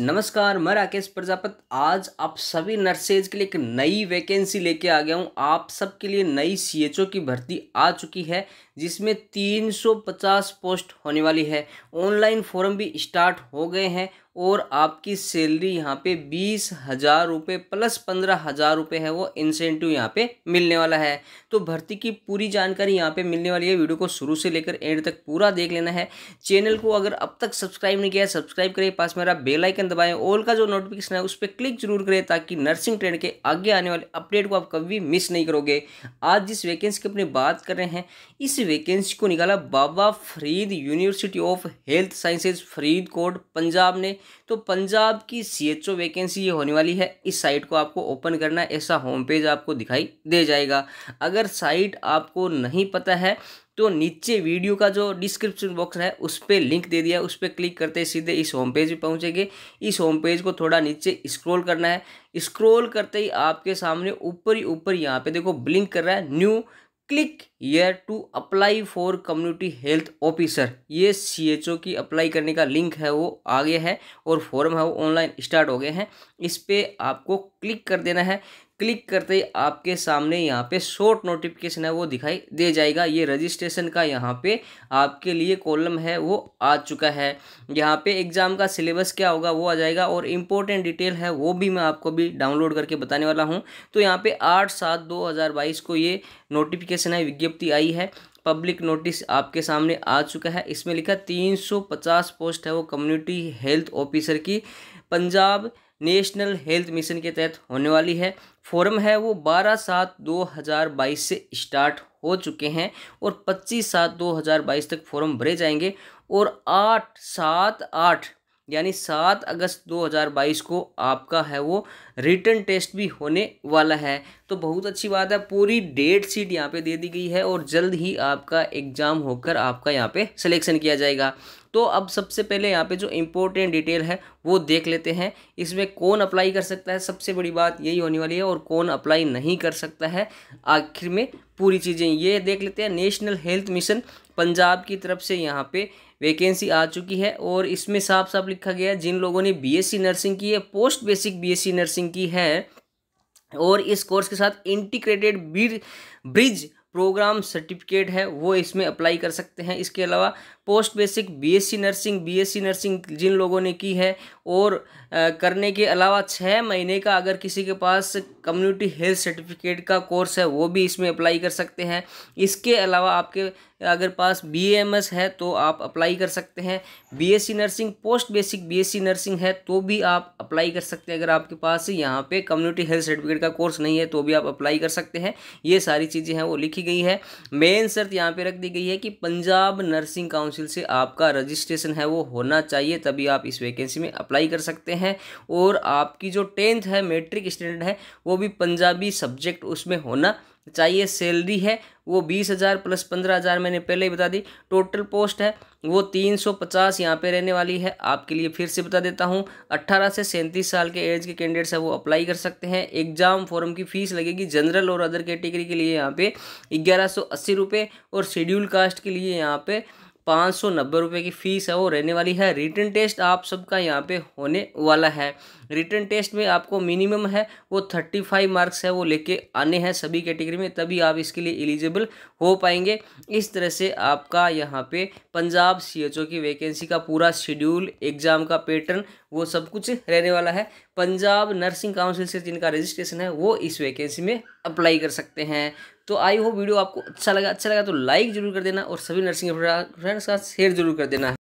नमस्कार मैं राकेश प्रजापत आज आप सभी नर्सेज के लिए एक नई वैकेंसी लेके आ गया हूँ आप सबके लिए नई सीएचओ की भर्ती आ चुकी है जिसमें 350 पोस्ट होने वाली है ऑनलाइन फॉर्म भी स्टार्ट हो गए हैं और आपकी सैलरी यहाँ पे बीस हज़ार रुपये प्लस पंद्रह हज़ार रुपये है वो इंसेंटिव यहाँ पे मिलने वाला है तो भर्ती की पूरी जानकारी यहाँ पे मिलने वाली है वीडियो को शुरू से लेकर एंड तक पूरा देख लेना है चैनल को अगर अब तक सब्सक्राइब नहीं किया है सब्सक्राइब करिए पास मेरा बेलाइकन दबाएँ ऑल का जो नोटिफिकेशन है उस पर क्लिक जरूर करें ताकि नर्सिंग ट्रेंड के आगे आने वाले अपडेट को आप कभी मिस नहीं करोगे आज जिस वैकेंसी की अपनी बात कर रहे हैं इस वैकेंसी को निकाला Baba Farid university of health sciences Faridkot Punjab ने तो पंजाब की सी एच ओ वैकेंसी ये होने वाली है इस साइट को आपको ओपन करना है ऐसा होम पेज आपको दिखाई दे जाएगा अगर साइट आपको नहीं पता है तो नीचे वीडियो का जो डिस्क्रिप्शन बॉक्स है उस पर लिंक दे दिया उस पर क्लिक करते सीधे इस होम पेज पर पहुँचेंगे इस होम पेज को थोड़ा नीचे स्क्रॉल करना है स्क्रॉल करते ही आपके सामने ऊपर ही ऊपर यहाँ पे देखो ब्लिंक कर रहा है new click here to apply for community health officer ये सीएचओ की अप्लाई करने का लिंक है वो आ गया है और फॉर्म है वो ऑनलाइन स्टार्ट हो गए हैं इस पर आपको क्लिक कर देना है क्लिक करते ही आपके सामने यहाँ पे शॉर्ट नोटिफिकेशन है वो दिखाई दे जाएगा ये रजिस्ट्रेशन का यहाँ पे आपके लिए कॉलम है वो आ चुका है यहाँ पे एग्ज़ाम का सिलेबस क्या होगा वो आ जाएगा और इम्पोर्टेंट डिटेल है वो भी मैं आपको भी डाउनलोड करके बताने वाला हूँ तो यहाँ पे आठ सात दो हज़ार बाईस को ये नोटिफिकेशन है विज्ञप नियुक्ति आई है पब्लिक नोटिस आपके सामने आ चुका है इसमें लिखा 350 पोस्ट है वो कम्युनिटी हेल्थ ऑफिसर की पंजाब नेशनल हेल्थ मिशन के तहत होने वाली है फोरम है वो 12 सात 2022 से स्टार्ट हो चुके हैं और 25 सात 2022 तक फोरम भरे जाएंगे और आठ सात आठ यानी सात अगस्त 2022 को आपका है वो रिटर्न टेस्ट भी होने वाला है तो बहुत अच्छी बात है पूरी डेट शीट यहाँ पे दे दी गई है और जल्द ही आपका एग्ज़ाम होकर आपका यहाँ पे सिलेक्शन किया जाएगा तो अब सबसे पहले यहाँ पे जो इम्पोर्टेंट डिटेल है वो देख लेते हैं इसमें कौन अप्लाई कर सकता है सबसे बड़ी बात यही होने वाली है और कौन अप्लाई नहीं कर सकता है आखिर में पूरी चीज़ें ये देख लेते हैं नेशनल हेल्थ मिशन पंजाब की तरफ से यहाँ पे वैकेंसी आ चुकी है और इसमें साफ साफ लिखा गया है जिन लोगों ने बीएससी नर्सिंग की है पोस्ट बेसिक बीएससी नर्सिंग की है और इस कोर्स के साथ इंटीग्रेटेड ब्रिज प्रोग्राम सर्टिफिकेट है वो इसमें अप्लाई कर सकते हैं इसके अलावा post basic BSc nursing BSc nursing जिन लोगों ने की है और आ, करने के अलावा छः महीने का अगर किसी के पास कम्युनिटी हेल्थ सर्टिफिकेट का कोर्स है वो भी इसमें अप्लाई कर सकते हैं इसके अलावा आपके अगर पास बीएमएस है तो आप अप्लाई कर सकते हैं BSc nursing post basic BSc nursing है तो भी आप अप्लाई कर सकते हैं अगर आपके पास यहाँ पे कम्युनिटी हेल्थ सर्टिफिकेट का कोर्स नहीं है तो भी आप अप्लाई कर सकते हैं ये सारी चीज़ें हैं वो लिखी गई है मेन शर्त यहाँ पे रख दी गई है कि पंजाब नर्सिंग काउंसिल से आपका रजिस्ट्रेशन है वो होना चाहिए तभी आप इस वैकेंसी में अप्लाई कर सकते हैं और आपकी जो टेंथ है मेट्रिक स्टैंडर्ड है वो भी पंजाबी सब्जेक्ट उसमें होना चाहिए सैलरी है वो बीस हज़ार प्लस पंद्रह हज़ार मैंने पहले ही बता दी टोटल पोस्ट है वो तीन सौ पचास यहाँ पर रहने वाली है आपके लिए फिर से बता देता हूँ अट्ठारह से सैंतीस साल के एज के कैंडिडेट्स हैं वो अप्लाई कर सकते हैं एग्जाम फॉर्म की फ़ीस लगेगी जनरल और अदर कैटेगरी के लिए यहाँ पे ग्यारह सौ अस्सी रुपये और शेड्यूल कास्ट के लिए यहाँ पे पाँच सौ नब्बे रुपये की फ़ीस है वो रहने वाली है रिटर्न टेस्ट आप सबका यहाँ पे होने वाला है रिटर्न टेस्ट में आपको मिनिमम है वो थर्टी फाइव मार्क्स है वो लेके आने हैं सभी कैटेगरी में तभी आप इसके लिए एलिजिबल हो पाएंगे इस तरह से आपका यहाँ पे पंजाब सी की वैकेंसी का पूरा शेड्यूल एग्ज़ाम का पैटर्न वो सब कुछ रहने वाला है पंजाब नर्सिंग काउंसिल से जिनका रजिस्ट्रेशन है वो इस वैकेंसी में अप्लाई कर सकते हैं तो आई होप वीडियो आपको अच्छा लगा अच्छा लगा तो लाइक जरूर कर देना और सभी नर्सिंग फ्रेंड्स का शेयर जरूर कर देना